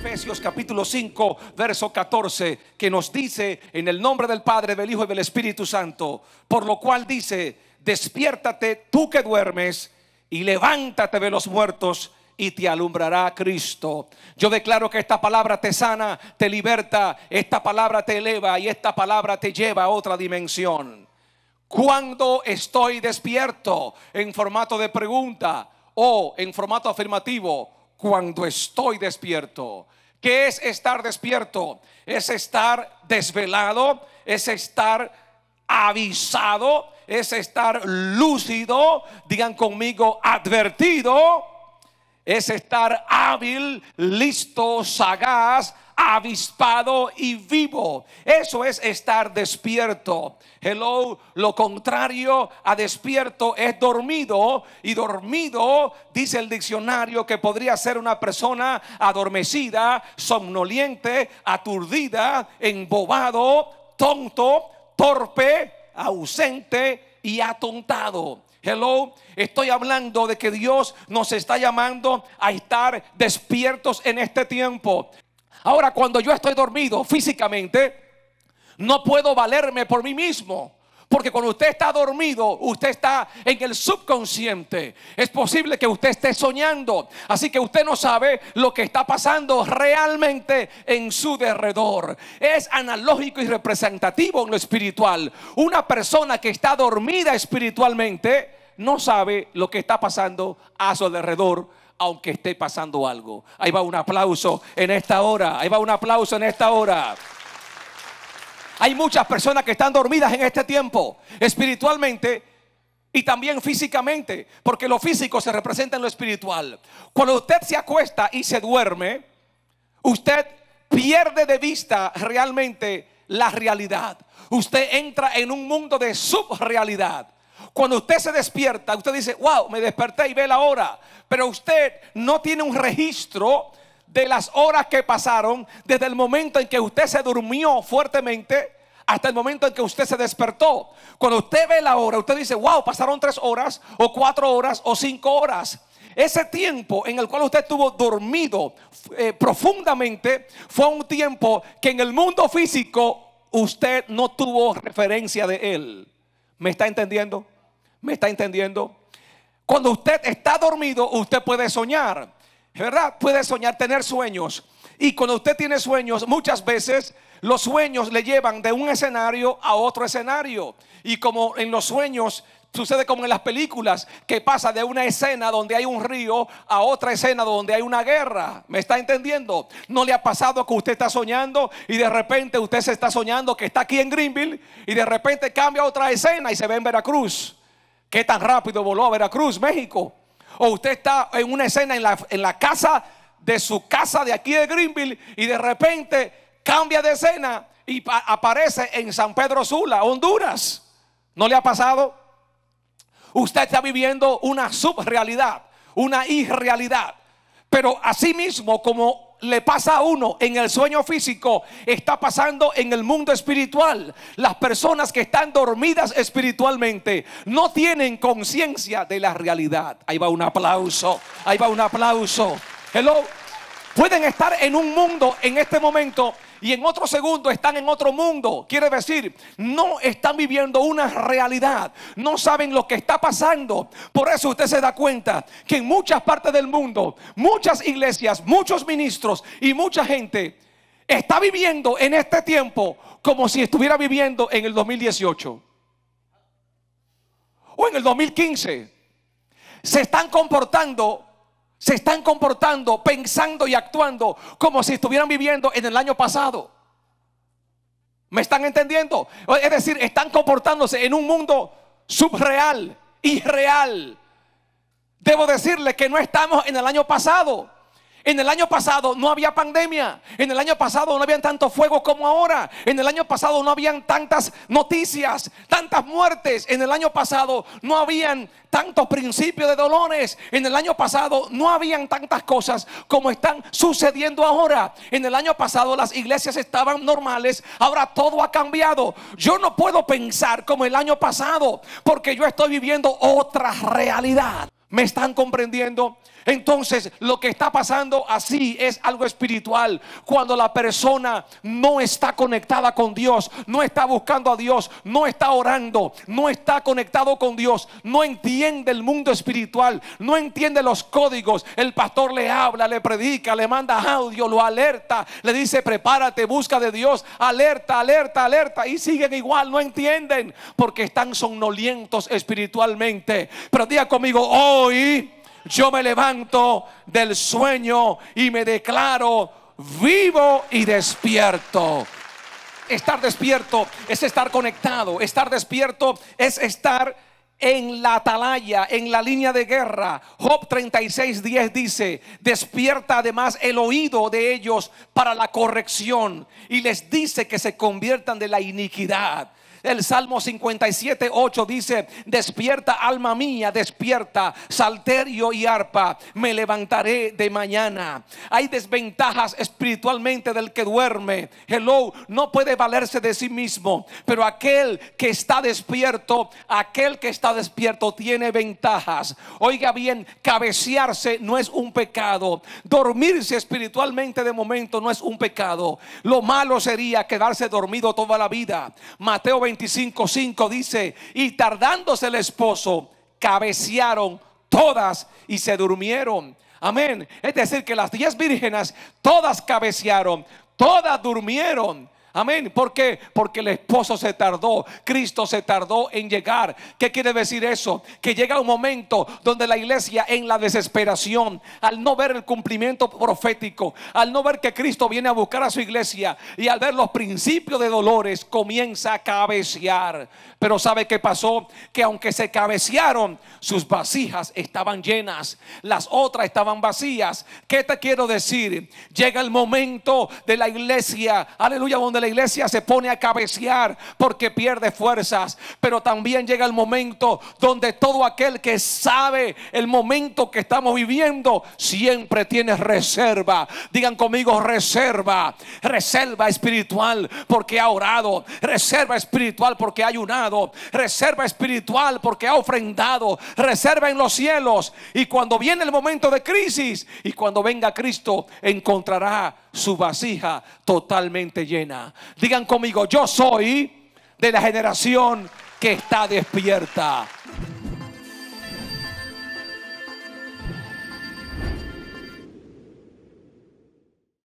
Efesios capítulo 5, verso 14, que nos dice en el nombre del Padre, del Hijo y del Espíritu Santo, por lo cual dice, despiértate tú que duermes y levántate de los muertos y te alumbrará Cristo. Yo declaro que esta palabra te sana, te liberta, esta palabra te eleva y esta palabra te lleva a otra dimensión. Cuando estoy despierto en formato de pregunta o en formato afirmativo? Cuando estoy despierto. ¿Qué es estar despierto? Es estar desvelado, es estar avisado, es estar lúcido, digan conmigo, advertido es estar hábil, listo, sagaz, avispado y vivo. Eso es estar despierto. Hello, lo contrario a despierto es dormido. Y dormido, dice el diccionario, que podría ser una persona adormecida, somnoliente, aturdida, embobado, tonto, torpe, ausente y atontado. Hello, estoy hablando de que Dios nos está llamando a estar despiertos en este tiempo. Ahora, cuando yo estoy dormido físicamente, no puedo valerme por mí mismo. Porque cuando usted está dormido, usted está en el subconsciente. Es posible que usted esté soñando. Así que usted no sabe lo que está pasando realmente en su derredor. Es analógico y representativo en lo espiritual. Una persona que está dormida espiritualmente no sabe lo que está pasando a su derredor, aunque esté pasando algo. Ahí va un aplauso en esta hora. Ahí va un aplauso en esta hora. Hay muchas personas que están dormidas en este tiempo, espiritualmente y también físicamente, porque lo físico se representa en lo espiritual. Cuando usted se acuesta y se duerme, usted pierde de vista realmente la realidad. Usted entra en un mundo de subrealidad. Cuando usted se despierta, usted dice, wow, me desperté y ve la hora. Pero usted no tiene un registro de las horas que pasaron desde el momento en que usted se durmió fuertemente hasta el momento en que usted se despertó. Cuando usted ve la hora, usted dice, wow, pasaron tres horas o cuatro horas o cinco horas. Ese tiempo en el cual usted estuvo dormido eh, profundamente fue un tiempo que en el mundo físico usted no tuvo referencia de él. ¿Me está entendiendo? ¿Me está entendiendo? Cuando usted está dormido, usted puede soñar. ¿verdad? Puede soñar, tener sueños. Y cuando usted tiene sueños, muchas veces los sueños le llevan de un escenario a otro escenario. Y como en los sueños sucede como en las películas, que pasa de una escena donde hay un río a otra escena donde hay una guerra. ¿Me está entendiendo? ¿No le ha pasado que usted está soñando y de repente usted se está soñando que está aquí en Greenville y de repente cambia a otra escena y se ve en Veracruz? ¿Qué tan rápido voló a Veracruz, México? o usted está en una escena en la, casa de su casa de aquí de Greenville y de repente cambia de escena y aparece en San Pedro Sula, Honduras. ¿No le ha pasado? Usted está viviendo una subrealidad, una irrealidad. Pero mismo como le pasa a uno en el sueño físico, está pasando en el mundo espiritual. Las personas que están dormidas espiritualmente no tienen conciencia de la realidad. Ahí va un aplauso, ahí va un aplauso. Hello. Pueden estar en un mundo en este momento y en otro segundo están en otro mundo. Quiere decir, no están viviendo una realidad, no saben lo que está pasando. Por eso usted se da cuenta que en muchas partes del mundo, muchas iglesias, muchos ministros y mucha gente está viviendo en este tiempo como si estuviera viviendo en el 2018 o en el 2015. Se están comportando se están comportando, pensando y actuando como si estuvieran viviendo en el año pasado. ¿Me están entendiendo? Es decir, están comportándose en un mundo subreal, irreal. Debo decirle que no estamos en el año pasado. En el año pasado no había pandemia. En el año pasado no habían tanto fuego como ahora. En el año pasado no habían tantas noticias, tantas muertes. En el año pasado no habían tantos principios de dolores. En el año pasado no habían tantas cosas como están sucediendo ahora. En el año pasado las iglesias estaban normales. Ahora todo ha cambiado. Yo no puedo pensar como el año pasado porque yo estoy viviendo otra realidad. ¿Me están comprendiendo? Entonces, lo que está pasando así es algo espiritual. Cuando la persona no está conectada con Dios, no está buscando a Dios, no está orando, no está conectado con Dios, no entiende el mundo espiritual, no entiende los códigos. El pastor le habla, le predica, le manda audio, lo alerta, le dice, prepárate, busca de Dios, alerta, alerta, alerta. Y siguen igual, no entienden porque están somnolientos espiritualmente. Pero diga conmigo, hoy yo me levanto del sueño y me declaro vivo y despierto. Estar despierto es estar conectado. Estar despierto es estar en la atalaya, en la línea de guerra. Job 36, 10 dice, despierta además el oído de ellos para la corrección y les dice que se conviertan de la iniquidad. El Salmo 57, 8 dice, despierta alma mía, despierta, salterio y arpa, me levantaré de mañana. Hay desventajas espiritualmente del que duerme. Hello, no puede valerse de sí mismo, pero aquel que está despierto, aquel que está despierto tiene ventajas. Oiga bien, cabecearse no es un pecado. Dormirse espiritualmente de momento no es un pecado. Lo malo sería quedarse dormido toda la vida. Mateo 25, 5 dice, y tardándose el esposo, cabecearon todas y se durmieron. Amén. Es decir, que las diez vírgenes todas cabecearon, todas durmieron. Amén. ¿Por qué? Porque el esposo se tardó, Cristo se tardó en llegar. ¿Qué quiere decir eso? Que llega un momento donde la iglesia en la desesperación, al no ver el cumplimiento profético, al no ver que Cristo viene a buscar a su iglesia y al ver los principios de dolores, comienza a cabecear. Pero ¿sabe qué pasó? Que aunque se cabecearon, sus vasijas estaban llenas, las otras estaban vacías. ¿Qué te quiero decir? Llega el momento de la iglesia, aleluya, donde la iglesia se pone a cabecear porque pierde fuerzas. Pero también llega el momento donde todo aquel que sabe el momento que estamos viviendo siempre tiene reserva. Digan conmigo reserva, reserva espiritual porque ha orado, reserva espiritual porque ha ayunado, reserva espiritual porque ha ofrendado, reserva en los cielos. Y cuando viene el momento de crisis y cuando venga Cristo encontrará su vasija totalmente llena. Digan conmigo, yo soy de la generación que está despierta.